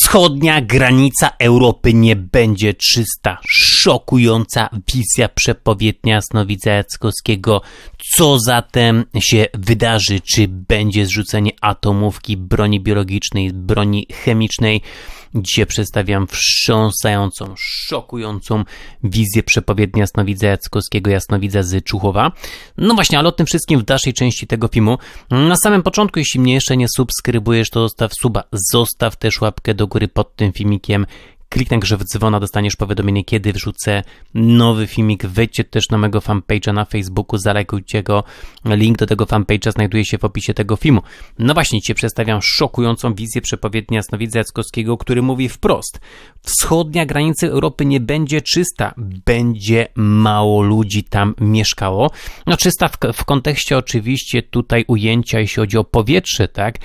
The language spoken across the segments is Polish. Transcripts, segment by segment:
Wschodnia granica Europy nie będzie czysta. Szokująca wizja przepowiednia Snowica Jackowskiego. Co zatem się wydarzy? Czy będzie zrzucenie atomówki broni biologicznej, broni chemicznej? Dzisiaj przedstawiam wstrząsającą, szokującą wizję przepowiedni jasnowidza Jackowskiego, jasnowidza z Czuchowa. No właśnie, ale o tym wszystkim w dalszej części tego filmu. Na samym początku, jeśli mnie jeszcze nie subskrybujesz, to zostaw suba, zostaw też łapkę do góry pod tym filmikiem Kliknę grze w dzwona, dostaniesz powiadomienie, kiedy wrzucę nowy filmik. Wejdźcie też na mojego fanpage'a na Facebooku, zalajkujcie go. Link do tego fanpage'a znajduje się w opisie tego filmu. No właśnie, Cię przedstawiam szokującą wizję przepowiedni Snowidza Jackowskiego, który mówi wprost. Wschodnia granica Europy nie będzie czysta. Będzie mało ludzi tam mieszkało. No czysta w, w kontekście oczywiście tutaj ujęcia, jeśli chodzi o powietrze, tak?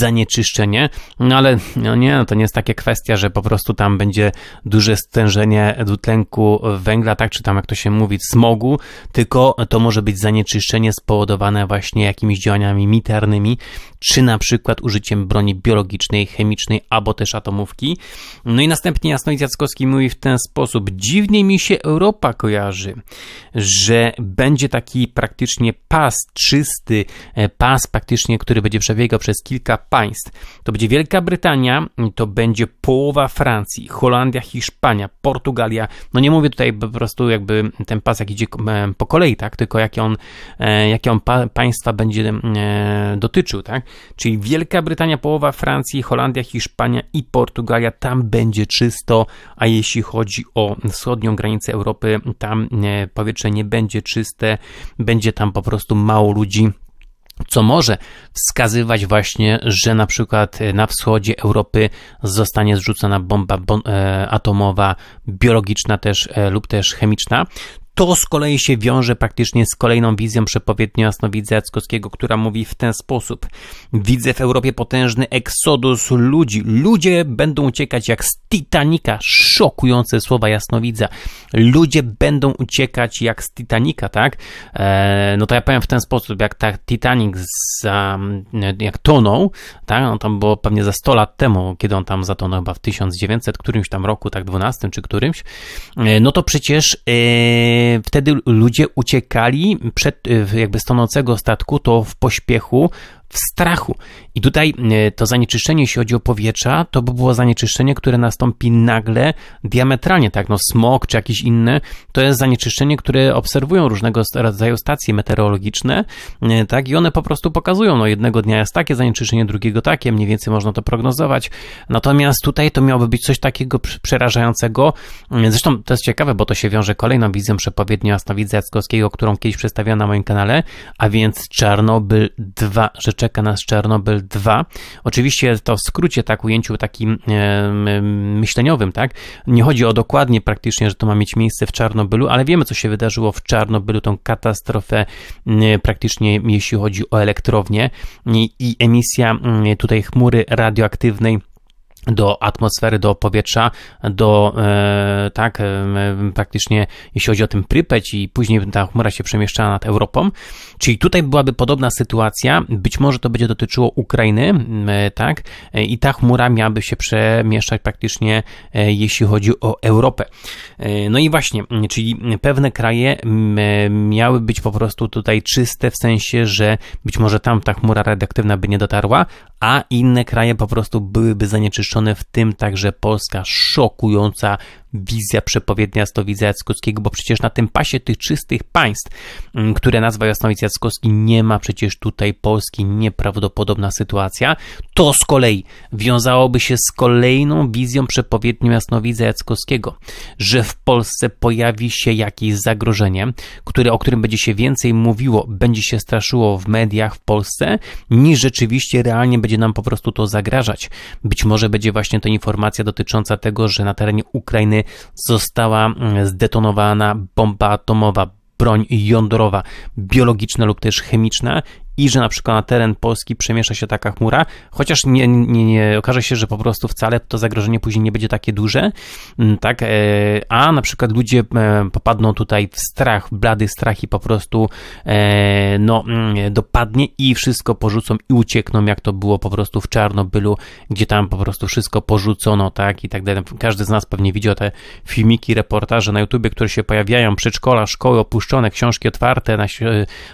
Zanieczyszczenie. No ale no nie, no to nie jest takie kwestia, że po prostu tam będzie będzie duże stężenie dwutlenku węgla, tak czy tam jak to się mówi, smogu, tylko to może być zanieczyszczenie spowodowane właśnie jakimiś działaniami militarnymi, czy na przykład użyciem broni biologicznej, chemicznej, albo też atomówki. No i następnie Jasnowic Jackowski mówi w ten sposób, dziwnie mi się Europa kojarzy, że będzie taki praktycznie pas czysty, e, pas praktycznie, który będzie przebiegał przez kilka państw. To będzie Wielka Brytania, to będzie połowa Francji, Holandia, Hiszpania, Portugalia. No nie mówię tutaj po prostu jakby ten pas jak idzie e, po kolei, tak? Tylko jakie on, e, jakie on pa, państwa będzie e, dotyczył, tak? Czyli Wielka Brytania, połowa Francji, Holandia, Hiszpania i Portugalia, tam będzie czysto, a jeśli chodzi o wschodnią granicę Europy, tam powietrze nie będzie czyste, będzie tam po prostu mało ludzi co może wskazywać właśnie, że na przykład e, na wschodzie Europy zostanie zrzucona bomba bom e, atomowa, biologiczna też e, lub też chemiczna, to z kolei się wiąże praktycznie z kolejną wizją przepowiedni jasnowidza Jackowskiego, która mówi w ten sposób. Widzę w Europie potężny eksodus ludzi. Ludzie będą uciekać jak z Titanika. Szokujące słowa jasnowidza. Ludzie będą uciekać jak z Titanika, tak? E, no to ja powiem w ten sposób, jak tak Titanic za, jak tonął, tak? On no, tam było pewnie za 100 lat temu, kiedy on tam zatonął, chyba w 1900 którymś tam roku, tak 12 czy którymś. E, no to przecież... E, E, wtedy ludzie uciekali przed e, jakby stonącego statku, to w pośpiechu w strachu. I tutaj e, to zanieczyszczenie, jeśli chodzi o powietrza, to by było zanieczyszczenie, które nastąpi nagle, diametralnie, tak, no smog czy jakieś inne, to jest zanieczyszczenie, które obserwują różnego rodzaju stacje meteorologiczne, e, tak, i one po prostu pokazują, no jednego dnia jest takie zanieczyszczenie, drugiego takie, mniej więcej można to prognozować. Natomiast tutaj to miałoby być coś takiego przerażającego. E, zresztą to jest ciekawe, bo to się wiąże kolejną wizją przepowiedni Jasnowidza Jackowskiego, którą kiedyś przedstawiałem na moim kanale, a więc Czarnobyl 2, rzeczy czeka nas Czarnobyl 2. Oczywiście to w skrócie, tak ujęciu takim myśleniowym, tak? Nie chodzi o dokładnie praktycznie, że to ma mieć miejsce w Czarnobylu, ale wiemy, co się wydarzyło w Czarnobylu, tą katastrofę praktycznie, jeśli chodzi o elektrownię i emisja tutaj chmury radioaktywnej do atmosfery, do powietrza, do e, tak, e, praktycznie jeśli chodzi o tym Prypeć i później ta chmura się przemieszczała nad Europą. Czyli tutaj byłaby podobna sytuacja, być może to będzie dotyczyło Ukrainy, e, tak, e, i ta chmura miałaby się przemieszczać praktycznie, e, jeśli chodzi o Europę. E, no i właśnie, czyli pewne kraje miały być po prostu tutaj czyste, w sensie, że być może tam ta chmura radioaktywna by nie dotarła, a inne kraje po prostu byłyby zanieczyszczone umieszczone w tym także polska szokująca wizja, przepowiednia Jasnowidza Jackowskiego, bo przecież na tym pasie tych czystych państw, mm, które nazwa Jasnowidz Jackowski, nie ma przecież tutaj Polski. Nieprawdopodobna sytuacja. To z kolei wiązałoby się z kolejną wizją przepowiednią Jasnowidza Jackowskiego, że w Polsce pojawi się jakieś zagrożenie, które, o którym będzie się więcej mówiło, będzie się straszyło w mediach w Polsce, niż rzeczywiście realnie będzie nam po prostu to zagrażać. Być może będzie właśnie to informacja dotycząca tego, że na terenie Ukrainy została mm, zdetonowana bomba atomowa, broń jądrowa, biologiczna lub też chemiczna i że na przykład na teren Polski przemiesza się taka chmura, chociaż nie, nie, nie okaże się, że po prostu wcale to zagrożenie później nie będzie takie duże, mm, tak, e, a na przykład ludzie e, popadną tutaj w strach, w blady strach i po prostu e, no, mm, dopadnie i wszystko porzucą i uciekną, jak to było po prostu w Czarnobylu, gdzie tam po prostu wszystko porzucono, tak, i tak dalej. Każdy z nas pewnie widział te filmiki, reportaże na YouTubie, które się pojawiają, przedszkola, szkoły opuszczone, książki otwarte na,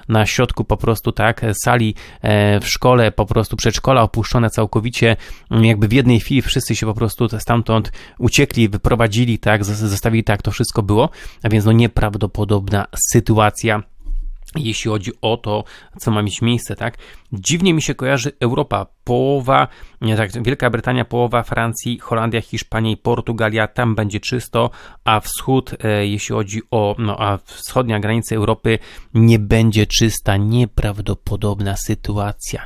na środku po prostu, tak, E, sali e, w szkole, po prostu przedszkola opuszczone całkowicie, mm, jakby w jednej chwili wszyscy się po prostu stamtąd uciekli, wyprowadzili, tak, zostawili tak, to wszystko było, a więc no nieprawdopodobna sytuacja jeśli chodzi o to, co ma mieć miejsce, tak? Dziwnie mi się kojarzy Europa połowa, nie tak, Wielka Brytania, połowa Francji, Holandia, Hiszpania i Portugalia, tam będzie czysto, a wschód, e, jeśli chodzi o, no a wschodnia granica Europy nie będzie czysta, nieprawdopodobna sytuacja.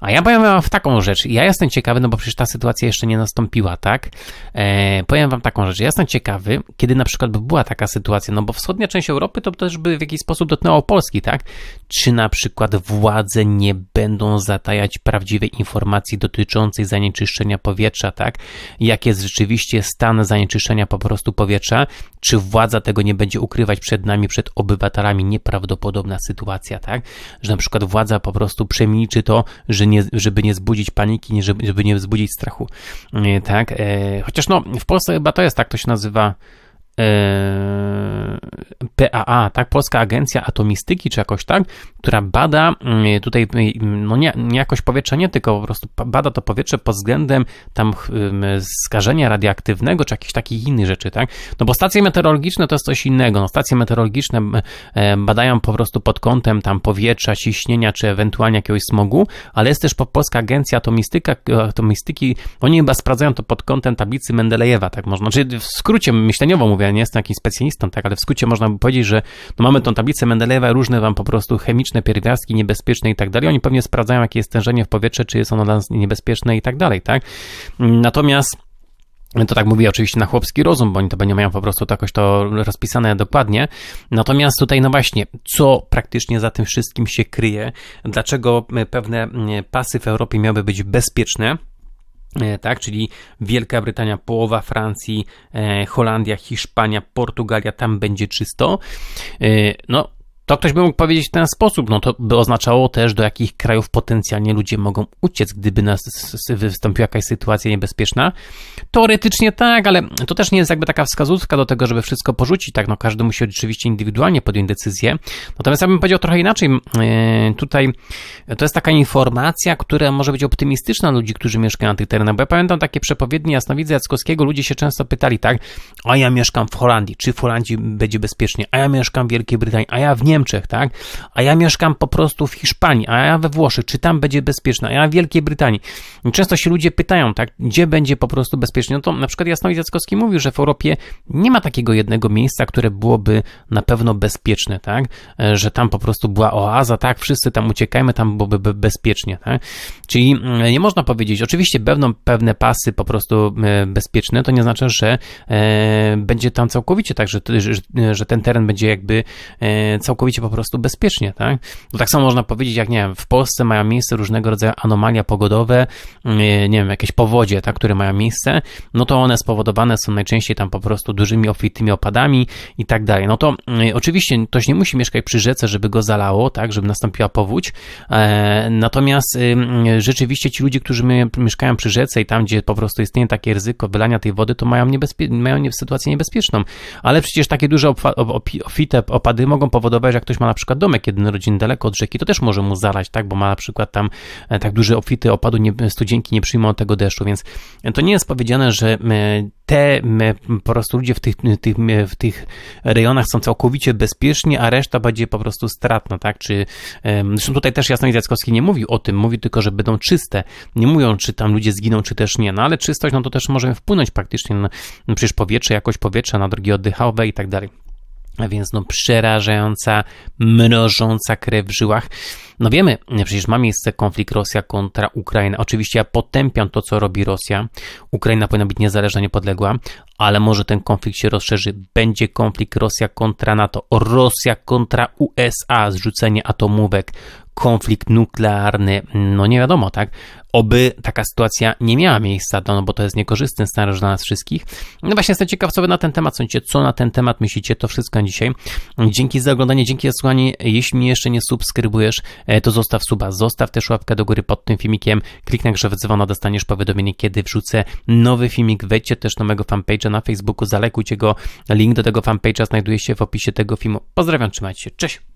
A ja powiem w taką rzecz, ja jestem ciekawy, no bo przecież ta sytuacja jeszcze nie nastąpiła, tak? E, powiem wam taką rzecz, ja jestem ciekawy, kiedy na przykład by była taka sytuacja, no bo wschodnia część Europy to też by w jakiś sposób dotknęło Polski, tak? Czy na przykład władze nie będą zatajać prawdziwej informacji informacji dotyczącej zanieczyszczenia powietrza, tak? Jak jest rzeczywiście stan zanieczyszczenia po prostu powietrza? Czy władza tego nie będzie ukrywać przed nami, przed obywatelami? Nieprawdopodobna sytuacja, tak? Że na przykład władza po prostu przemilczy to, że nie, żeby nie zbudzić paniki, żeby nie wzbudzić strachu, e, tak? E, chociaż no, w Polsce chyba to jest tak, to się nazywa Yy, PAA, tak, Polska Agencja Atomistyki, czy jakoś tak, która bada mm, tutaj, mm, no nie, nie jakoś powietrze, nie, tylko po prostu bada to powietrze pod względem tam skażenia radioaktywnego, czy jakichś takich innych rzeczy, tak, no bo stacje meteorologiczne to jest coś innego, no stacje meteorologiczne e, badają po prostu pod kątem tam powietrza, ciśnienia, czy ewentualnie jakiegoś smogu, ale jest też Polska Agencja Atomistyka, e, Atomistyki, oni chyba sprawdzają to pod kątem tablicy Mendelejewa, tak można, czyli znaczy w skrócie myśleniowo mówię, nie jestem jakimś specjalistą, tak, ale w skrócie można by powiedzieć, że no mamy tą tablicę Mendelejewa, różne tam po prostu chemiczne pierwiastki niebezpieczne i tak dalej. Oni pewnie sprawdzają, jakie jest stężenie w powietrze, czy jest ono dla nas niebezpieczne i tak dalej, tak. Natomiast to tak mówię oczywiście na chłopski rozum, bo oni to będą mają po prostu jakoś to rozpisane dokładnie. Natomiast tutaj, no właśnie, co praktycznie za tym wszystkim się kryje? Dlaczego e, pewne e, pasy w Europie miałyby być bezpieczne? E, tak, czyli Wielka Brytania, połowa Francji, e, Holandia, Hiszpania, Portugalia, tam będzie czysto. E, no, to ktoś by mógł powiedzieć w ten sposób, no to by oznaczało też, do jakich krajów potencjalnie ludzie mogą uciec, gdyby nas wystąpiła jakaś sytuacja niebezpieczna. Teoretycznie tak, ale to też nie jest jakby taka wskazówka do tego, żeby wszystko porzucić, tak, no każdy musi oczywiście indywidualnie podjąć decyzję. Natomiast ja bym powiedział trochę inaczej, yy, tutaj to jest taka informacja, która może być optymistyczna ludzi, którzy mieszkają na tych terenach, bo ja pamiętam takie przepowiednie Jasnowidza Jackowskiego, ludzie się często pytali, tak, a ja mieszkam w Holandii, czy w Holandii będzie bezpiecznie, a ja mieszkam w Wielkiej Brytanii, a ja w Niemczech, Niemczech, tak? A ja mieszkam po prostu w Hiszpanii, a ja we Włoszech, czy tam będzie bezpieczna, a ja w Wielkiej Brytanii. I często się ludzie pytają, tak, gdzie będzie po prostu bezpiecznie. No to na przykład Jasnowi Jackowski mówił, że w Europie nie ma takiego jednego miejsca, które byłoby na pewno bezpieczne, tak? E, że tam po prostu była oaza, tak? Wszyscy tam uciekajmy, tam byłoby bezpiecznie, tak? Czyli mm, nie można powiedzieć, oczywiście będą pewne pasy po prostu e, bezpieczne, to nie znaczy, że e, będzie tam całkowicie tak, że, że, że ten teren będzie jakby całkowicie całkowicie po prostu bezpiecznie, tak? Bo tak samo można powiedzieć, jak nie wiem, w Polsce mają miejsce różnego rodzaju anomalia pogodowe, mm, nie wiem, jakieś powodzie, tak, które mają miejsce, no to one spowodowane są najczęściej tam po prostu dużymi obfitymi opadami i tak dalej. No to mm, oczywiście ktoś nie musi mieszkać przy rzece, żeby go zalało, tak, żeby nastąpiła powódź. E, natomiast rzeczywiście ci ludzie, którzy mieszkają przy rzece i tam, gdzie po prostu istnieje takie ryzyko wylania tej wody, to mają, niebezpie- mają sytuację niebezpieczną. Ale przecież takie duże obfite opady mogą powodować, że jak ktoś ma na przykład domek jeden rodzin daleko od rzeki, to też może mu zalać, tak, bo ma na przykład tam e, tak duże obfity opadu, nie, studzienki nie przyjmą tego deszczu, więc e, to nie jest powiedziane, że e, te po prostu ludzie w tych, tych, w tych rejonach są całkowicie bezpieczni, a reszta będzie po prostu stratna, tak? Czy, zresztą tutaj też Jasno Jackowski nie mówi o tym, mówi tylko, że będą czyste. Nie mówią, czy tam ludzie zginą, czy też nie, no ale czystość, no to też może wpłynąć praktycznie na, przecież powietrze, jakość powietrza, na drogi oddechowe i tak dalej a więc no przerażająca, mrożąca krew w żyłach. No wiemy, przecież ma miejsce konflikt Rosja kontra Ukraina. Oczywiście ja potępiam to, co robi Rosja. Ukraina powinna być niezależna, niepodległa, ale może ten konflikt się rozszerzy. Będzie konflikt Rosja kontra NATO, Rosja kontra USA, zrzucenie atomówek, konflikt nuklearny. No nie wiadomo, tak? Oby taka sytuacja nie miała miejsca, no bo to jest niekorzystny scenariusz dla nas wszystkich. No właśnie jestem ciekaw, co wy na ten temat sądzicie, co na ten temat myślicie, to wszystko na dzisiaj. Dzięki za oglądanie, dzięki za słuchanie. Jeśli mnie jeszcze nie subskrybujesz, e, to zostaw suba, zostaw też łapkę do góry pod tym filmikiem, kliknij grze w dzwona, dostaniesz powiadomienie, kiedy wrzucę nowy filmik. Wejdźcie też do mojego fanpage'a na Facebooku, zalekujcie go. Link do tego fanpage'a znajduje się w opisie tego filmu. Pozdrawiam, trzymajcie się, cześć!